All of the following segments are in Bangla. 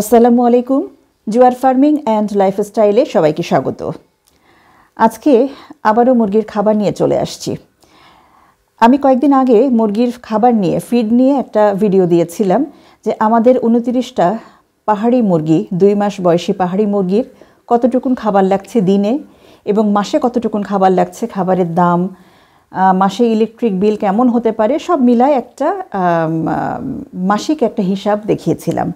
আসসালামু আলাইকুম জুয়ার ফার্মিং অ্যান্ড লাইফস্টাইলে সবাইকে স্বাগত আজকে আবারও মুরগির খাবার নিয়ে চলে আসছি আমি কয়েকদিন আগে মুরগির খাবার নিয়ে ফিড নিয়ে একটা ভিডিও দিয়েছিলাম যে আমাদের উনতিরিশটা পাহাড়ি মুরগি দুই মাস বয়সী পাহাড়ি মুরগির কতটুকুন খাবার লাগছে দিনে এবং মাসে কতটুকুন খাবার লাগছে খাবারের দাম মাসে ইলেকট্রিক বিল কেমন হতে পারে সব মিলায় একটা মাসিক একটা হিসাব দেখিয়েছিলাম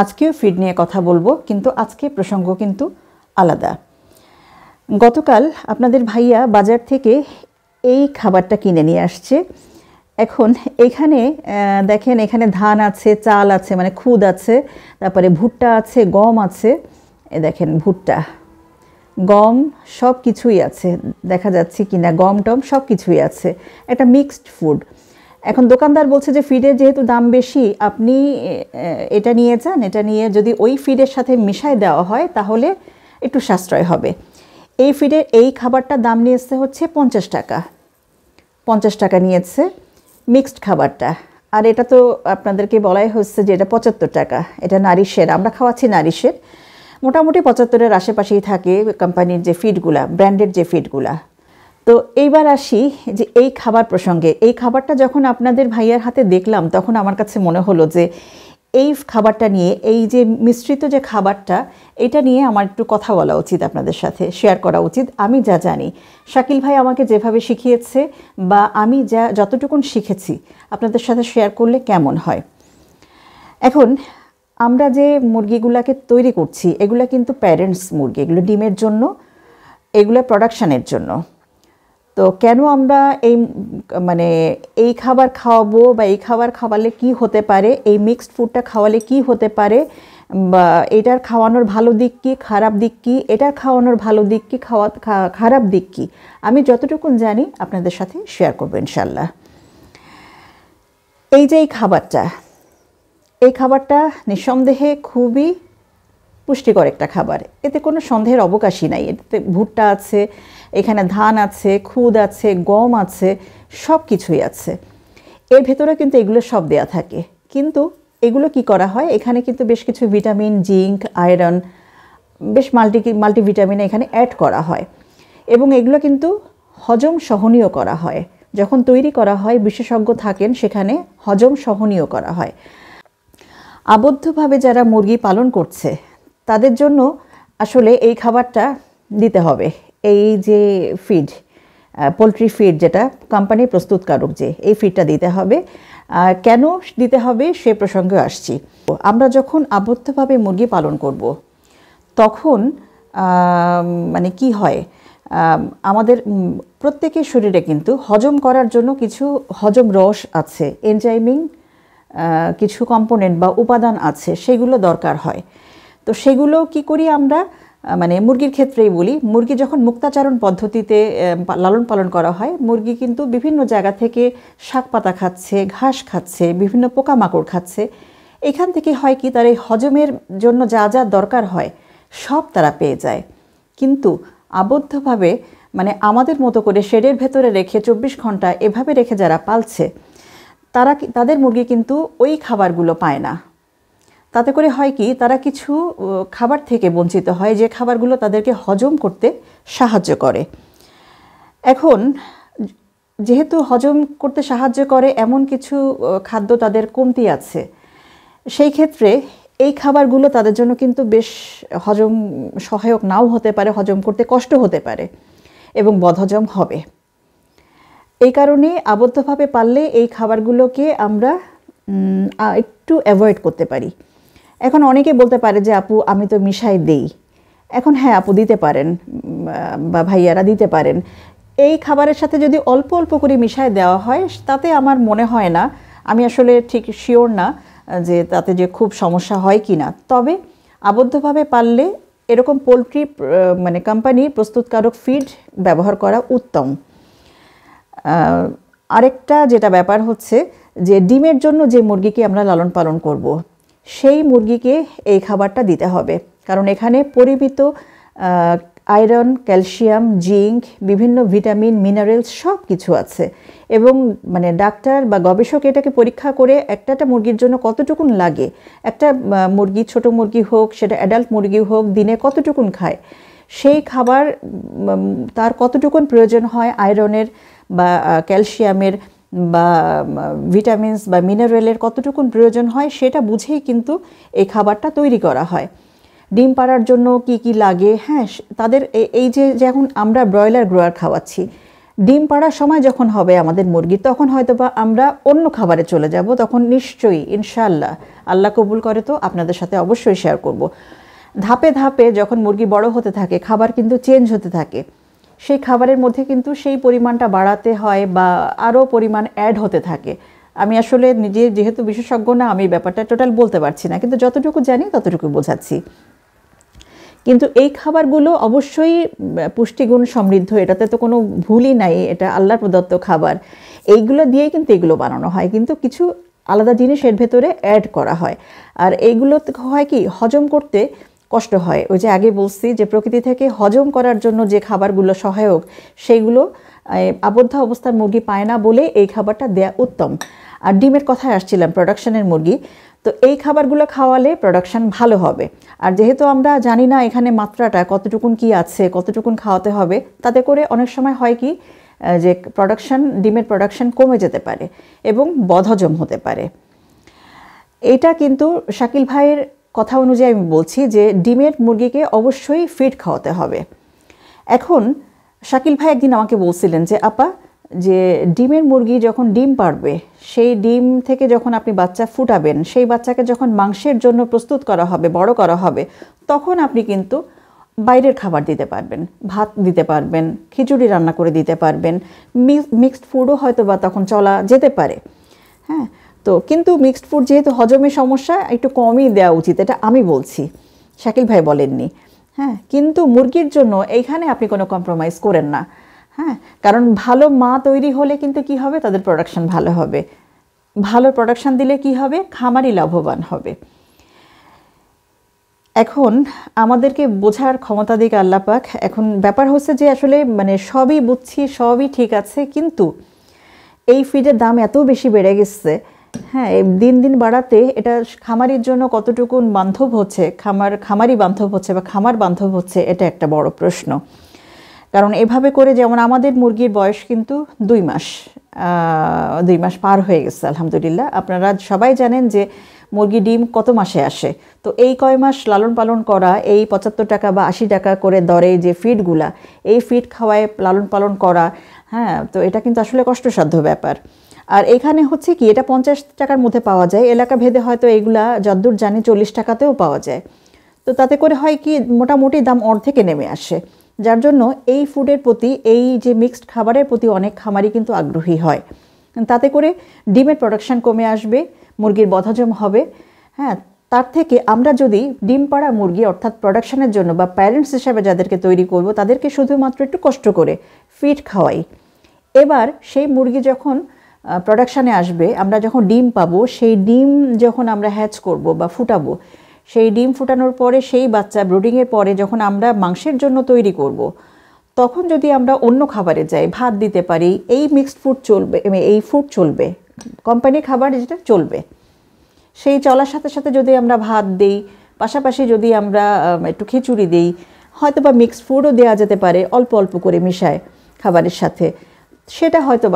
আজকেও ফিড নিয়ে কথা বলবো কিন্তু আজকে প্রসঙ্গ কিন্তু আলাদা গতকাল আপনাদের ভাইয়া বাজার থেকে এই খাবারটা কিনে নিয়ে আসছে এখন এখানে দেখেন এখানে ধান আছে চাল আছে মানে খুদ আছে তারপরে ভুট্টা আছে গম আছে এ দেখেন ভুট্টা গম সব কিছুই আছে দেখা যাচ্ছে কি না গম টম সব কিছুই আছে একটা মিক্সড ফুড এখন দোকানদার বলছে যে ফিডের যেহেতু দাম বেশি আপনি এটা নিয়ে যান এটা নিয়ে যদি ওই ফিডের সাথে মিশায় দেওয়া হয় তাহলে একটু সাশ্রয় হবে এই ফিডের এই খাবারটার দাম নিয়েছে হচ্ছে পঞ্চাশ টাকা পঞ্চাশ টাকা নিয়েছে মিক্সড খাবারটা আর এটা তো আপনাদেরকে বলাই হচ্ছে যে এটা পঁচাত্তর টাকা এটা সের আমরা খাওয়াচ্ছি সের মোটামুটি পঁচাত্তরের আশেপাশেই থাকে কোম্পানির যে ফিডগুলা ব্র্যান্ডেড যে ফিডগুলা তো এইবার আসি যে এই খাবার প্রসঙ্গে এই খাবারটা যখন আপনাদের ভাইয়ার হাতে দেখলাম তখন আমার কাছে মনে হলো যে এই খাবারটা নিয়ে এই যে মিশ্রিত যে খাবারটা এটা নিয়ে আমার একটু কথা বলা উচিত আপনাদের সাথে শেয়ার করা উচিত আমি যা জানি শাকিল ভাই আমাকে যেভাবে শিখিয়েছে বা আমি যা যতটুকুন শিখেছি আপনাদের সাথে শেয়ার করলে কেমন হয় এখন আমরা যে মুরগিগুলোকে তৈরি করছি এগুলো কিন্তু প্যারেন্টস মুরগি এগুলো ডিমের জন্য এগুলো প্রোডাকশানের জন্য তো কেন আমরা এই মানে এই খাবার খাওয়াবো বা এই খাবার খাওয়ালে কি হতে পারে এই মিক্সড ফুডটা খাওয়ালে কি হতে পারে বা এটার খাওয়ানোর ভালো দিক কী খারাপ দিক কী এটার খাওয়ানোর ভালো দিক কী খাওয়া খারাপ দিক কী আমি যতটুকুন জানি আপনাদের সাথে শেয়ার করবো ইনশাল্লাহ এই যে এই খাবারটা এই খাবারটা নিঃসন্দেহে খুবই পুষ্টিকর একটা খাবার এতে কোনো সন্দেহের অবকাশই নাই এতে ভুট্টা আছে এখানে ধান আছে খুদ আছে গম আছে সব কিছুই আছে এর ভেতরে কিন্তু এগুলো সব দেয়া থাকে কিন্তু এগুলো কি করা হয় এখানে কিন্তু বেশ কিছু ভিটামিন জিঙ্ক আয়রন বেশ মাল্টি মাল্টিভিটামিন এখানে অ্যাড করা হয় এবং এগুলো কিন্তু হজম সহনীয় করা হয় যখন তৈরি করা হয় বিশেষজ্ঞ থাকেন সেখানে হজম সহনীয় করা হয় আবদ্ধভাবে যারা মুরগি পালন করছে তাদের জন্য আসলে এই খাবারটা দিতে হবে এই যে ফিড পোলট্রি ফিড যেটা কোম্পানি প্রস্তুতকারক যে এই ফিডটা দিতে হবে কেন দিতে হবে সে প্রসঙ্গে আসছি আমরা যখন আবদ্ধভাবে মুরগি পালন করব। তখন মানে কি হয় আমাদের প্রত্যেকের শরীরে কিন্তু হজম করার জন্য কিছু হজম রস আছে এনজাইমিং কিছু কম্পোনেন্ট বা উপাদান আছে সেগুলো দরকার হয় তো সেগুলো কি করি আমরা মানে মুরগির ক্ষেত্রেই বলি মুরগি যখন মুক্তাচারণ পদ্ধতিতে লালন পালন করা হয় মুরগি কিন্তু বিভিন্ন জায়গা থেকে শাক পাতা খাচ্ছে ঘাস খাচ্ছে বিভিন্ন পোকামাকড় খাচ্ছে এখান থেকে হয় কি তার এই হজমের জন্য যা যা দরকার হয় সব তারা পেয়ে যায় কিন্তু আবদ্ধভাবে মানে আমাদের মতো করে শেডের ভেতরে রেখে চব্বিশ ঘন্টা এভাবে রেখে যারা পালছে তারা তাদের মুরগি কিন্তু ওই খাবারগুলো পায় না তাতে করে হয় কি তারা কিছু খাবার থেকে বঞ্চিত হয় যে খাবারগুলো তাদেরকে হজম করতে সাহায্য করে এখন যেহেতু হজম করতে সাহায্য করে এমন কিছু খাদ্য তাদের কমতি আছে সেই ক্ষেত্রে এই খাবারগুলো তাদের জন্য কিন্তু বেশ হজম সহায়ক নাও হতে পারে হজম করতে কষ্ট হতে পারে এবং বদহজম হবে এই কারণে আবদ্ধভাবে পারলে এই খাবারগুলোকে আমরা একটু অ্যাভয়েড করতে পারি এখন অনেকে বলতে পারে যে আপু আমি তো মিশাই দেই এখন হ্যাঁ আপু দিতে পারেন বা ভাইয়ারা দিতে পারেন এই খাবারের সাথে যদি অল্প অল্প করে মিশায় দেওয়া হয় তাতে আমার মনে হয় না আমি আসলে ঠিক শিওর না যে তাতে যে খুব সমস্যা হয় কি না তবে আবদ্ধভাবে পারলে এরকম পোলট্রি মানে কোম্পানি প্রস্তুতকারক ফিড ব্যবহার করা উত্তম আরেকটা যেটা ব্যাপার হচ্ছে যে ডিমের জন্য যে মুরগিকে আমরা লালন পালন করব। সেই মুরগিকে এই খাবারটা দিতে হবে কারণ এখানে পরিমিত আয়রন ক্যালসিয়াম জিঙ্ক বিভিন্ন ভিটামিন মিনারেলস সব কিছু আছে এবং মানে ডাক্তার বা গবেষক এটাকে পরীক্ষা করে একটা একটা মুরগির জন্য কতটুকুন লাগে একটা মুরগি ছোট মুরগি হোক সেটা অ্যাডাল্ট মুরগি হোক দিনে কতটুকুন খায় সেই খাবার তার কতটুকুন প্রয়োজন হয় আয়রনের বা ক্যালসিয়ামের বা ভিটামিনস বা মিনারেলের কতটুকুন প্রয়োজন হয় সেটা বুঝেই কিন্তু এই খাবারটা তৈরি করা হয় ডিম পাড়ার জন্য কি কি লাগে হ্যাঁ তাদের এই যে যখন আমরা ব্রয়লার গ্রোয়ার খাওয়াচ্ছি ডিম পাড়ার সময় যখন হবে আমাদের মুরগি তখন হয়তো বা আমরা অন্য খাবারে চলে যাব তখন নিশ্চয়ই ইনশাল্লাহ আল্লাহ কবুল করে তো আপনাদের সাথে অবশ্যই শেয়ার করব ধাপে ধাপে যখন মুরগি বড় হতে থাকে খাবার কিন্তু চেঞ্জ হতে থাকে সেই খাবারের মধ্যে কিন্তু সেই পরিমাণটা বাড়াতে হয় বা আরও পরিমাণ অ্যাড হতে থাকে আমি আসলে নিজে যেহেতু বিশেষজ্ঞ না আমি ব্যাপারটা টোটাল বলতে পারছি না কিন্তু যতটুকু জানি ততটুকু বোঝাচ্ছি কিন্তু এই খাবারগুলো অবশ্যই পুষ্টিগুণ সমৃদ্ধ এটাতে তো কোনো ভুলই নাই এটা আল্লাহ প্রদত্ত খাবার এইগুলো দিয়েই কিন্তু এগুলো বানানো হয় কিন্তু কিছু আলাদা জিনিস এর ভেতরে অ্যাড করা হয় আর এইগুলো হয় কি হজম করতে কষ্ট হয় ওই যে আগে বলছি যে প্রকৃতি থেকে হজম করার জন্য যে খাবারগুলো সহায়ক সেইগুলো আবদ্ধ অবস্থার মুরগি পায় না বলে এই খাবারটা দেয়া উত্তম আর ডিমের কথায় আসছিলাম প্রোডাকশনের মুরগি তো এই খাবারগুলো খাওয়ালে প্রোডাকশান ভালো হবে আর যেহেতু আমরা জানি না এখানে মাত্রাটা কতটুকুন কি আছে কতটুকুন খাওয়াতে হবে তাতে করে অনেক সময় হয় কি যে প্রোডাকশান ডিমের প্রোডাকশান কমে যেতে পারে এবং বদহজম হতে পারে এটা কিন্তু শাকিল ভাইয়ের কথা অনুযায়ী আমি বলছি যে ডিমের মুরগিকে অবশ্যই ফিড খাওয়াতে হবে এখন শাকিল ভাই একদিন আমাকে বলছিলেন যে আপা যে ডিমের মুরগি যখন ডিম পারবে সেই ডিম থেকে যখন আপনি বাচ্চা ফুটাবেন সেই বাচ্চাকে যখন মাংসের জন্য প্রস্তুত করা হবে বড় করা হবে তখন আপনি কিন্তু বাইরের খাবার দিতে পারবেন ভাত দিতে পারবেন খিচুড়ি রান্না করে দিতে পারবেন মিক্সড ফুডও হয়তো বা তখন চলা যেতে পারে হ্যাঁ তো কিন্তু মিক্সড ফুড যেহেতু হজমের সমস্যা একটু কমই দেওয়া উচিত এটা আমি বলছি শাকিল ভাই বলেননি হ্যাঁ কিন্তু মুরগির জন্য এইখানে আপনি কোনো কম্প্রোমাইজ করেন না হ্যাঁ কারণ ভালো মা তৈরি হলে কিন্তু কি হবে তাদের প্রোডাকশন ভালো হবে ভালো প্রোডাকশন দিলে কি হবে খামারই লাভবান হবে এখন আমাদেরকে বোঝার ক্ষমতা দিকে আল্লাপাক এখন ব্যাপার হচ্ছে যে আসলে মানে সবই বুঝছি সবই ঠিক আছে কিন্তু এই ফিডের দাম এত বেশি বেড়ে গেছে হ্যাঁ দিন দিন বাড়াতে এটা খামারির জন্য কতটুকু বান্ধব হচ্ছে খামার খামারি বান্ধব হচ্ছে বা খামার বান্ধব হচ্ছে এটা একটা বড় প্রশ্ন কারণ এভাবে করে যেমন আমাদের মুরগির বয়স কিন্তু দুই মাস দুই মাস পার হয়ে গেছে আলহামদুলিল্লাহ আপনারা সবাই জানেন যে মুরগি ডিম কত মাসে আসে তো এই কয় মাস লালন পালন করা এই পঁচাত্তর টাকা বা আশি টাকা করে দরে যে ফিডগুলা এই ফিড খাওয়ায় লালন পালন করা হ্যাঁ তো এটা কিন্তু আসলে কষ্টসাধ্য ব্যাপার আর এখানে হচ্ছে কি এটা পঞ্চাশ টাকার মধ্যে পাওয়া যায় এলাকা ভেদে হয়তো এগুলা যদ্দূর জানি চল্লিশ টাকাতেও পাওয়া যায় তো তাতে করে হয় কি মোটামুটি দাম অর্ধেকে নেমে আসে যার জন্য এই ফুডের প্রতি এই যে মিক্সড খাবারের প্রতি অনেক খামারই কিন্তু আগ্রহী হয় তাতে করে ডিমের প্রোডাকশান কমে আসবে মুরগির বধাজম হবে হ্যাঁ তার থেকে আমরা যদি ডিম পাড়া মুরগি অর্থাৎ প্রোডাকশানের জন্য বা প্যারেন্টস হিসাবে যাদেরকে তৈরি করব তাদেরকে শুধুমাত্র একটু কষ্ট করে ফিট খাওয়াই এবার সেই মুরগি যখন প্রোডাকশানে আসবে আমরা যখন ডিম পাবো সেই ডিম যখন আমরা হ্যাচ করব বা ফুটাবো সেই ডিম ফুটানোর পরে সেই বাচ্চা ব্রুডিংয়ের পরে যখন আমরা মাংসের জন্য তৈরি করব। তখন যদি আমরা অন্য খাবারে যাই ভাত দিতে পারি এই মিক্সড ফুড চলবে এই ফুড চলবে কোম্পানির খাবার যেটা চলবে সেই চলার সাথে সাথে যদি আমরা ভাত দিই পাশাপাশি যদি আমরা একটু খিচুড়ি দিই হয়তো বা মিক্সড ফুডও দেওয়া যেতে পারে অল্প অল্প করে মিশায় খাবারের সাথে সেটা হয়তো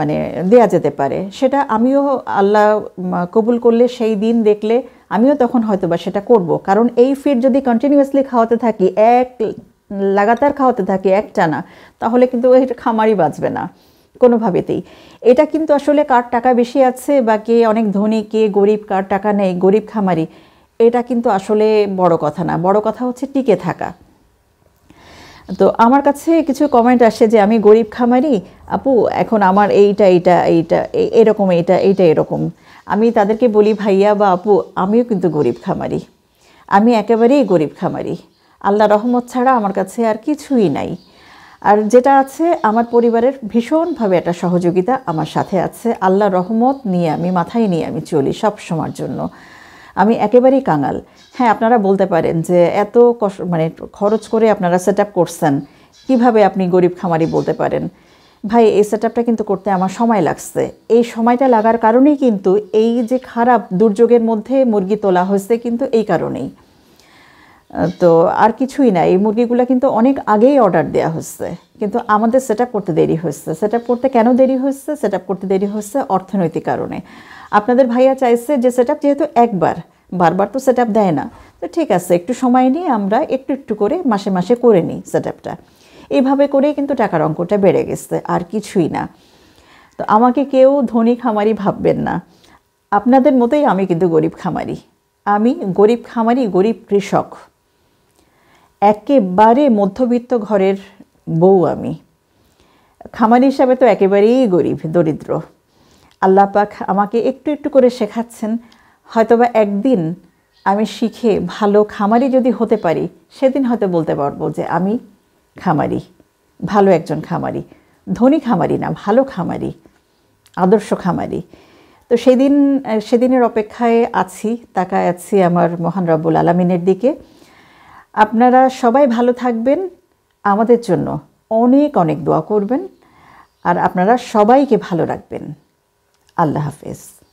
মানে দেয়া যেতে পারে সেটা আমিও আল্লাহ কবুল করলে সেই দিন দেখলে আমিও তখন হয়তো বা সেটা করব কারণ এই ফিড যদি কন্টিনিউয়াসলি খাওয়াতে থাকি এক লাগাতার খাওয়াতে থাকি এক টানা তাহলে কিন্তু এটা খামারই বাঁচবে না কোনোভাবেতেই এটা কিন্তু আসলে কার টাকা বেশি আছে বা কে অনেক ধনী কে গরিব কার টাকা নেই গরিব খামারি এটা কিন্তু আসলে বড় কথা না বড় কথা হচ্ছে টিকে থাকা তো আমার কাছে কিছু কমেন্ট আসে যে আমি গরিব খামারি আপু এখন আমার এইটা এইটা এইটা এরকম এইটা এইটা এরকম আমি তাদেরকে বলি ভাইয়া বা আপু আমিও কিন্তু গরিব খামারি আমি একেবারেই গরিব খামারি আল্লাহ রহমত ছাড়া আমার কাছে আর কিছুই নাই আর যেটা আছে আমার পরিবারের ভীষণভাবে একটা সহযোগিতা আমার সাথে আছে আল্লাহ রহমত নিয়ে আমি মাথায় নিয়ে আমি চলি সব সময়ের জন্য আমি একেবারেই কাঙাল হ্যাঁ আপনারা বলতে পারেন যে এত মানে খরচ করে আপনারা সেট করছেন কিভাবে আপনি গরিব খামারি বলতে পারেন ভাই এই সেট কিন্তু করতে আমার সময় লাগছে এই সময়টা লাগার কারণেই কিন্তু এই যে খারাপ দুর্যোগের মধ্যে মুরগি তোলা হয়েছে কিন্তু এই কারণেই তো আর কিছুই না এই মুরগিগুলো কিন্তু অনেক আগেই অর্ডার দেওয়া হচ্ছে কিন্তু আমাদের সেট করতে দেরি হচ্ছে সেট করতে কেন দেরি হচ্ছে সেট করতে দেরি হচ্ছে অর্থনৈতিক কারণে আপনাদের ভাইয়া চাইছে যে সেট যেহেতু একবার বারবার তো সেট দেয় না তো ঠিক আছে একটু সময় নিয়ে আমরা একটু একটু করে মাসে মাসে করে নিই সেট আপটা এইভাবে করেই কিন্তু টাকার অঙ্কটা বেড়ে গেছে আর কিছুই না তো আমাকে কেউ ধনী খামারি ভাববেন না আপনাদের মতোই আমি কিন্তু গরিব খামারি আমি গরিব খামারি গরিব কৃষক একেবারে মধ্যবিত্ত ঘরের বউ আমি খামারি হিসাবে তো একেবারেই গরিব দরিদ্র আল্লাপাক আমাকে একটু একটু করে শেখাচ্ছেন হয়তোবা একদিন আমি শিখে ভালো খামারি যদি হতে পারি সেদিন হয়তো বলতে পারবো যে আমি খামারি ভালো একজন খামারি ধনী খামারি না ভালো খামারি আদর্শ খামারি তো সেদিন সেদিনের অপেক্ষায় আছি তাকায় আছি আমার মহান রব্বুল আলমিনের দিকে আপনারা সবাই ভালো থাকবেন আমাদের জন্য অনেক অনেক দোয়া করবেন আর আপনারা সবাইকে ভালো রাখবেন আল্লাহ হাফেজ